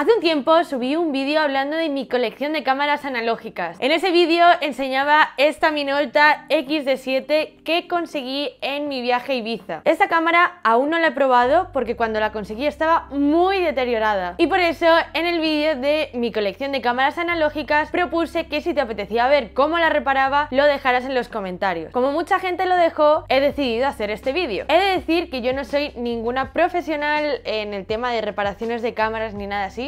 Hace un tiempo subí un vídeo hablando de mi colección de cámaras analógicas. En ese vídeo enseñaba esta Minolta XD7 que conseguí en mi viaje a Ibiza. Esta cámara aún no la he probado porque cuando la conseguí estaba muy deteriorada. Y por eso en el vídeo de mi colección de cámaras analógicas propuse que si te apetecía ver cómo la reparaba lo dejaras en los comentarios. Como mucha gente lo dejó, he decidido hacer este vídeo. He de decir que yo no soy ninguna profesional en el tema de reparaciones de cámaras ni nada así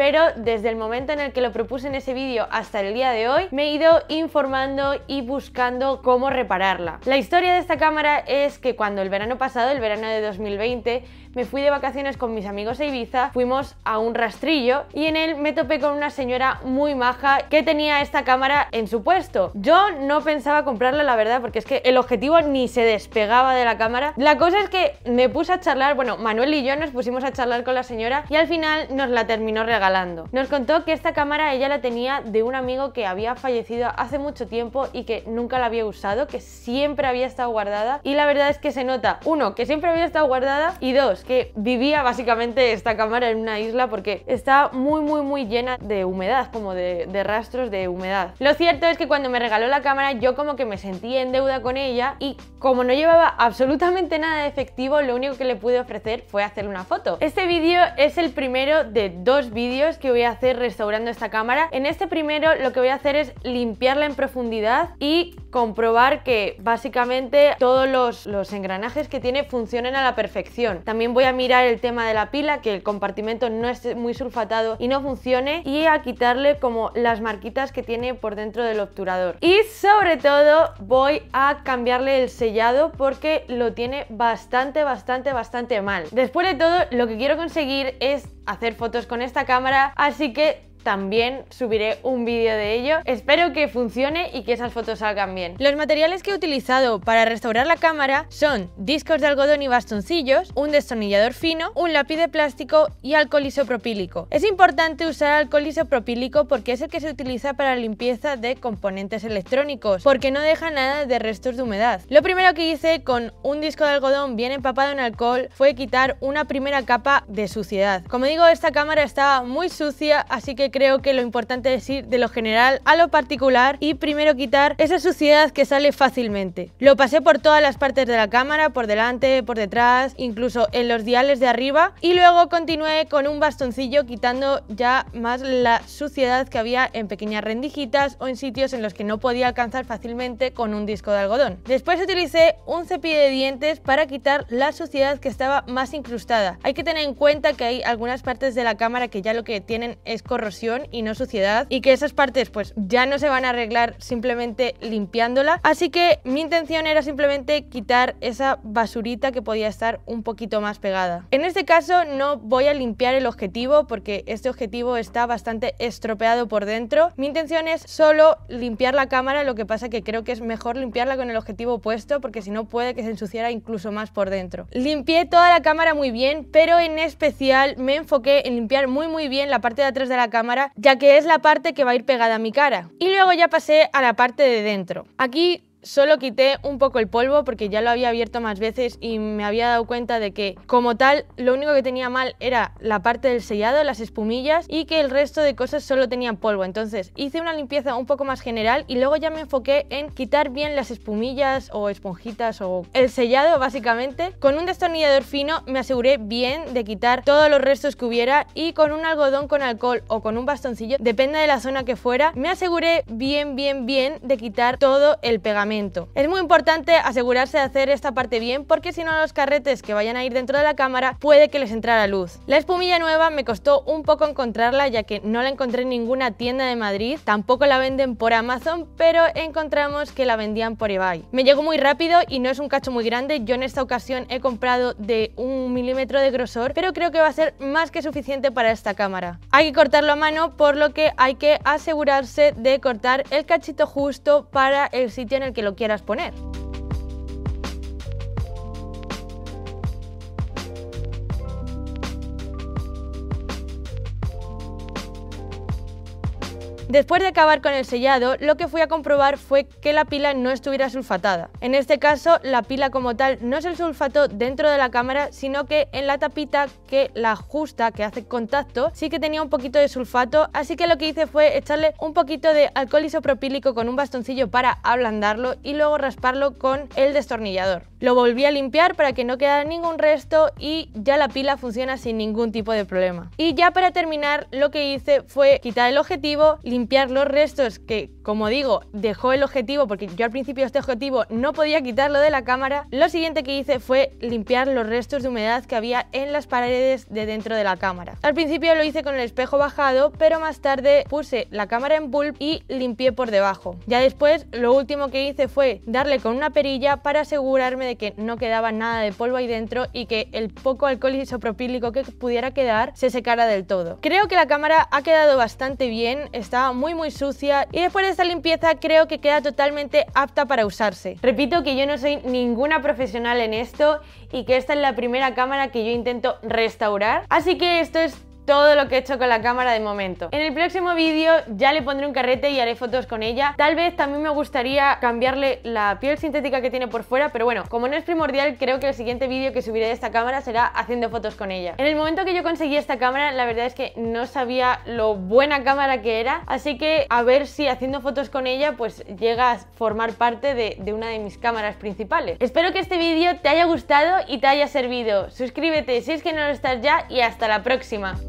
pero desde el momento en el que lo propuse en ese vídeo hasta el día de hoy, me he ido informando y buscando cómo repararla. La historia de esta cámara es que cuando el verano pasado, el verano de 2020, me fui de vacaciones con mis amigos a Ibiza, fuimos a un rastrillo y en él me topé con una señora muy maja que tenía esta cámara en su puesto. Yo no pensaba comprarla, la verdad, porque es que el objetivo ni se despegaba de la cámara. La cosa es que me puse a charlar, bueno, Manuel y yo nos pusimos a charlar con la señora y al final nos la terminó regalando nos contó que esta cámara ella la tenía de un amigo que había fallecido hace mucho tiempo y que nunca la había usado, que siempre había estado guardada y la verdad es que se nota, uno, que siempre había estado guardada y dos, que vivía básicamente esta cámara en una isla porque está muy muy muy llena de humedad, como de, rastros de humedad. Lo cierto es que cuando me regaló la cámara yo como que me sentí en deuda con ella y como no llevaba absolutamente nada de efectivo, lo único que le pude ofrecer fue hacer una foto. Este vídeo es el primero de dos vídeos que voy a hacer restaurando esta cámara. En este primero lo que voy a hacer es limpiarla en profundidad y comprobar que básicamente todos los, los engranajes que tiene funcionen a la perfección. También voy a mirar el tema de la pila, que el compartimento no esté muy sulfatado y no funcione y a quitarle como las marquitas que tiene por dentro del obturador. Y sobre todo voy a cambiarle el sellado porque lo tiene bastante, bastante, bastante mal. Después de todo, lo que quiero conseguir es hacer fotos con esta cámara, así que también subiré un vídeo de ello. Espero que funcione y que esas fotos salgan bien. Los materiales que he utilizado para restaurar la cámara son discos de algodón y bastoncillos, un destornillador fino, un lápiz de plástico y alcohol isopropílico. Es importante usar alcohol isopropílico porque es el que se utiliza para la limpieza de componentes electrónicos, porque no deja nada de restos de humedad. Lo primero que hice con un disco de algodón bien empapado en alcohol fue quitar una primera capa de suciedad. Como digo, esta cámara estaba muy sucia, así que creo que lo importante es ir de lo general a lo particular y primero quitar esa suciedad que sale fácilmente. Lo pasé por todas las partes de la cámara, por delante, por detrás, incluso en los diales de arriba y luego continué con un bastoncillo quitando ya más la suciedad que había en pequeñas rendijitas o en sitios en los que no podía alcanzar fácilmente con un disco de algodón. Después utilicé un cepillo de dientes para quitar la suciedad que estaba más incrustada. Hay que tener en cuenta que hay algunas partes de la cámara que ya lo que tienen es corrosión y no suciedad y que esas partes pues ya no se van a arreglar simplemente limpiándola. Así que mi intención era simplemente quitar esa basurita que podía estar un poquito más pegada. En este caso no voy a limpiar el objetivo porque este objetivo está bastante estropeado por dentro. Mi intención es solo limpiar la cámara, lo que pasa que creo que es mejor limpiarla con el objetivo puesto porque si no puede que se ensuciara incluso más por dentro. Limpié toda la cámara muy bien, pero en especial me enfoqué en limpiar muy muy bien la parte de atrás de la cámara ya que es la parte que va a ir pegada a mi cara. Y luego ya pasé a la parte de dentro. Aquí Solo quité un poco el polvo porque ya lo había abierto más veces y me había dado cuenta de que como tal lo único que tenía mal era la parte del sellado, las espumillas y que el resto de cosas solo tenían polvo. Entonces hice una limpieza un poco más general y luego ya me enfoqué en quitar bien las espumillas o esponjitas o el sellado básicamente. Con un destornillador fino me aseguré bien de quitar todos los restos que hubiera y con un algodón con alcohol o con un bastoncillo, depende de la zona que fuera, me aseguré bien bien bien de quitar todo el pegamento es muy importante asegurarse de hacer esta parte bien porque si no los carretes que vayan a ir dentro de la cámara puede que les entrara luz. La espumilla nueva me costó un poco encontrarla ya que no la encontré en ninguna tienda de Madrid, tampoco la venden por Amazon, pero encontramos que la vendían por eBay. Me llegó muy rápido y no es un cacho muy grande, yo en esta ocasión he comprado de un milímetro de grosor, pero creo que va a ser más que suficiente para esta cámara. Hay que cortarlo a mano, por lo que hay que asegurarse de cortar el cachito justo para el sitio en el que lo quieras poner. Después de acabar con el sellado, lo que fui a comprobar fue que la pila no estuviera sulfatada. En este caso, la pila como tal no es el sulfato dentro de la cámara, sino que en la tapita que la ajusta, que hace contacto, sí que tenía un poquito de sulfato, así que lo que hice fue echarle un poquito de alcohol isopropílico con un bastoncillo para ablandarlo y luego rasparlo con el destornillador. Lo volví a limpiar para que no quedara ningún resto y ya la pila funciona sin ningún tipo de problema. Y ya para terminar lo que hice fue quitar el objetivo, limpiar los restos que como digo, dejó el objetivo porque yo al principio este objetivo no podía quitarlo de la cámara. Lo siguiente que hice fue limpiar los restos de humedad que había en las paredes de dentro de la cámara. Al principio lo hice con el espejo bajado, pero más tarde puse la cámara en bulb y limpié por debajo. Ya después lo último que hice fue darle con una perilla para asegurarme de que no quedaba nada de polvo ahí dentro y que el poco alcohol isopropílico que pudiera quedar se secara del todo. Creo que la cámara ha quedado bastante bien, estaba muy muy sucia y después de limpieza creo que queda totalmente apta para usarse. Repito que yo no soy ninguna profesional en esto y que esta es la primera cámara que yo intento restaurar, así que esto es todo lo que he hecho con la cámara de momento. En el próximo vídeo ya le pondré un carrete y haré fotos con ella. Tal vez también me gustaría cambiarle la piel sintética que tiene por fuera, pero bueno, como no es primordial, creo que el siguiente vídeo que subiré de esta cámara será haciendo fotos con ella. En el momento que yo conseguí esta cámara, la verdad es que no sabía lo buena cámara que era, así que a ver si haciendo fotos con ella pues llega a formar parte de, una de mis cámaras principales. Espero que este vídeo te haya gustado y te haya servido. Suscríbete si es que no lo estás ya y hasta la próxima.